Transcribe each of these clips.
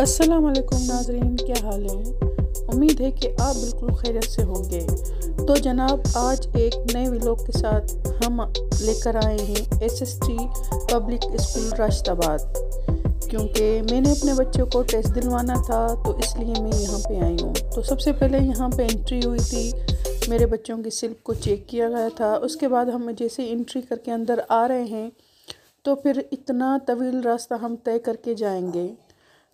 अस्सलाम वालेकुम नाजरीन क्या हाल है उम्मीद है कि आप बिल्कुल खैरत से होंगे तो जनाब आज एक नए व्लॉग के साथ हम लेकर आए हैं एसएसटी पब्लिक स्कूल राशिदाबाद क्योंकि मैंने अपने बच्चों को टेस्ट दिलवाना था तो इसलिए मैं यहाँ पे आई हूँ तो सबसे पहले यहाँ पे एंट्री हुई थी मेरे बच्चों की सिल्प को चेक किया गया था उसके बाद हम जैसे इंट्री करके अंदर आ रहे हैं तो फिर इतना तवील रास्ता हम तय करके जाएंगे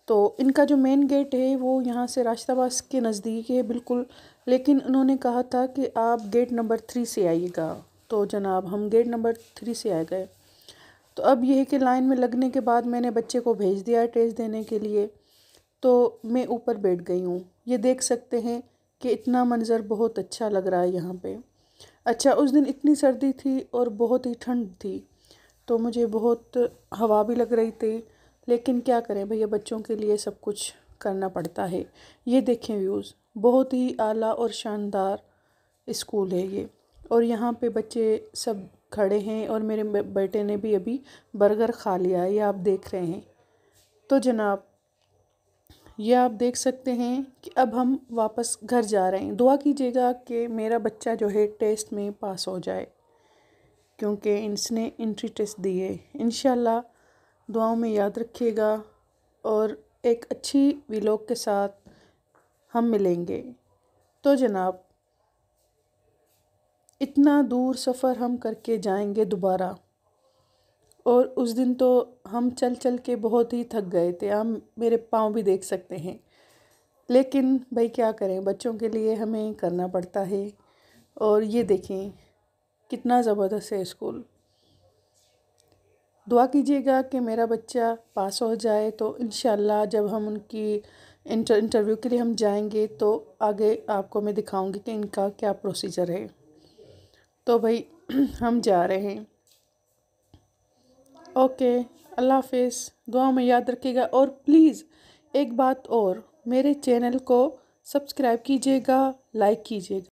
तो इनका जो मेन गेट है वो यहाँ से राशिदाबाद के नज़दीक है बिल्कुल लेकिन उन्होंने कहा था कि आप गेट नंबर थ्री से आइएगा तो जनाब हम गेट नंबर थ्री से आ गए तो अब यह है कि लाइन में लगने के बाद मैंने बच्चे को भेज दिया टेस्ट देने के लिए तो मैं ऊपर बैठ गई हूँ ये देख सकते हैं कि इतना मंज़र बहुत अच्छा लग रहा है यहाँ पे अच्छा उस दिन इतनी सर्दी थी और बहुत ही ठंड थी तो मुझे बहुत हवा भी लग रही थी लेकिन क्या करें भैया बच्चों के लिए सब कुछ करना पड़ता है ये देखें व्यूज़ बहुत ही आला और शानदार स्कूल है ये और यहाँ पे बच्चे सब खड़े हैं और मेरे बेटे ने भी अभी बर्गर खा लिया है ये आप देख रहे हैं तो जनाब ये आप देख सकते हैं कि अब हम वापस घर जा रहे हैं दुआ कीजिएगा कि मेरा बच्चा जो है टेस्ट में पास हो जाए क्योंकि इसने इंट्री टेस्ट दिए इन दुआओं में याद रखिएगा और एक अच्छी विलोक के साथ हम मिलेंगे तो जनाब इतना दूर सफ़र हम करके जाएंगे दोबारा और उस दिन तो हम चल चल के बहुत ही थक गए थे हम मेरे पाँव भी देख सकते हैं लेकिन भाई क्या करें बच्चों के लिए हमें करना पड़ता है और ये देखें कितना ज़बरदस्त है स्कूल दुआ कीजिएगा कि मेरा बच्चा पास हो जाए तो इन जब हम उनकी इंटर इंटरव्यू के लिए हम जाएंगे तो आगे आपको मैं दिखाऊंगी कि इनका क्या प्रोसीजर है तो भाई हम जा रहे हैं ओके अल्लाह हाफिज़ दुआ में याद रखिएगा और प्लीज़ एक बात और मेरे चैनल को सब्सक्राइब कीजिएगा लाइक कीजिएगा